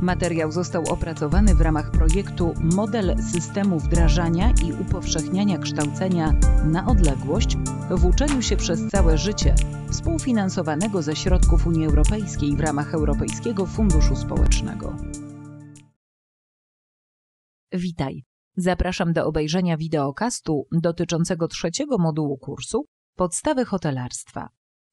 Materiał został opracowany w ramach projektu Model systemu wdrażania i upowszechniania kształcenia na odległość w uczeniu się przez całe życie, współfinansowanego ze środków Unii Europejskiej w ramach Europejskiego Funduszu Społecznego. Witaj. Zapraszam do obejrzenia wideokastu dotyczącego trzeciego modułu kursu Podstawy hotelarstwa.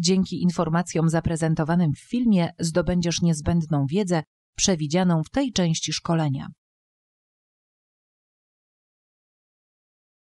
Dzięki informacjom zaprezentowanym w filmie zdobędziesz niezbędną wiedzę przewidzianą w tej części szkolenia.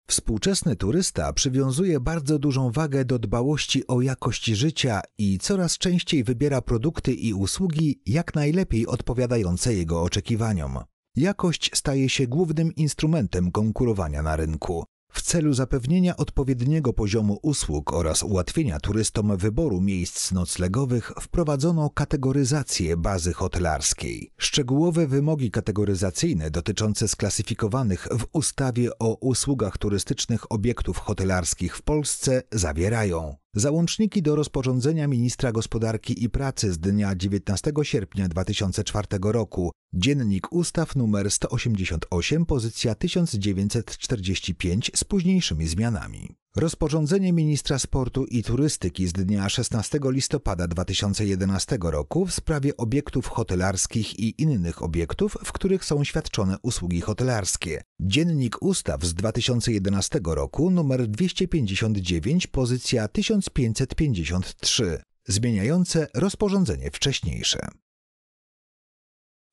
Współczesny turysta przywiązuje bardzo dużą wagę do dbałości o jakość życia i coraz częściej wybiera produkty i usługi jak najlepiej odpowiadające jego oczekiwaniom. Jakość staje się głównym instrumentem konkurowania na rynku. W celu zapewnienia odpowiedniego poziomu usług oraz ułatwienia turystom wyboru miejsc noclegowych wprowadzono kategoryzację bazy hotelarskiej. Szczegółowe wymogi kategoryzacyjne dotyczące sklasyfikowanych w ustawie o usługach turystycznych obiektów hotelarskich w Polsce zawierają Załączniki do rozporządzenia ministra gospodarki i pracy z dnia 19 sierpnia 2004 roku, dziennik ustaw nr 188, pozycja 1945 z późniejszymi zmianami. Rozporządzenie ministra sportu i turystyki z dnia 16 listopada 2011 roku w sprawie obiektów hotelarskich i innych obiektów, w których są świadczone usługi hotelarskie. Dziennik ustaw z 2011 roku nr 259 pozycja 1553 zmieniające rozporządzenie wcześniejsze.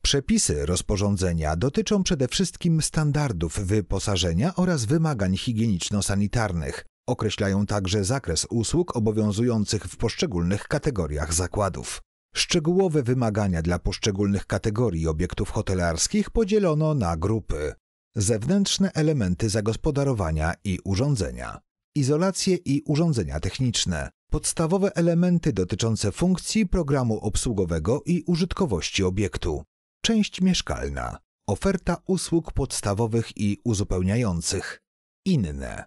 Przepisy rozporządzenia dotyczą przede wszystkim standardów wyposażenia oraz wymagań higieniczno-sanitarnych. Określają także zakres usług obowiązujących w poszczególnych kategoriach zakładów. Szczegółowe wymagania dla poszczególnych kategorii obiektów hotelarskich podzielono na grupy. Zewnętrzne elementy zagospodarowania i urządzenia. Izolacje i urządzenia techniczne. Podstawowe elementy dotyczące funkcji programu obsługowego i użytkowości obiektu część mieszkalna, oferta usług podstawowych i uzupełniających, inne.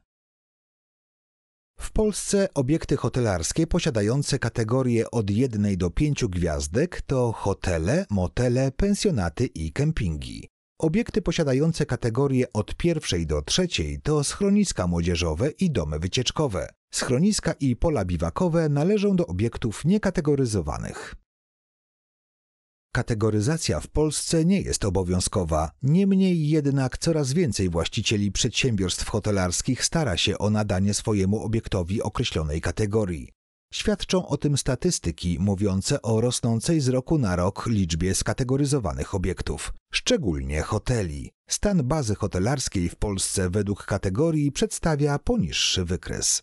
W Polsce obiekty hotelarskie posiadające kategorie od 1 do 5 gwiazdek to hotele, motele, pensjonaty i kempingi. Obiekty posiadające kategorie od pierwszej do trzeciej to schroniska młodzieżowe i domy wycieczkowe. Schroniska i pola biwakowe należą do obiektów niekategoryzowanych. Kategoryzacja w Polsce nie jest obowiązkowa, niemniej jednak coraz więcej właścicieli przedsiębiorstw hotelarskich stara się o nadanie swojemu obiektowi określonej kategorii. Świadczą o tym statystyki mówiące o rosnącej z roku na rok liczbie skategoryzowanych obiektów, szczególnie hoteli. Stan bazy hotelarskiej w Polsce według kategorii przedstawia poniższy wykres.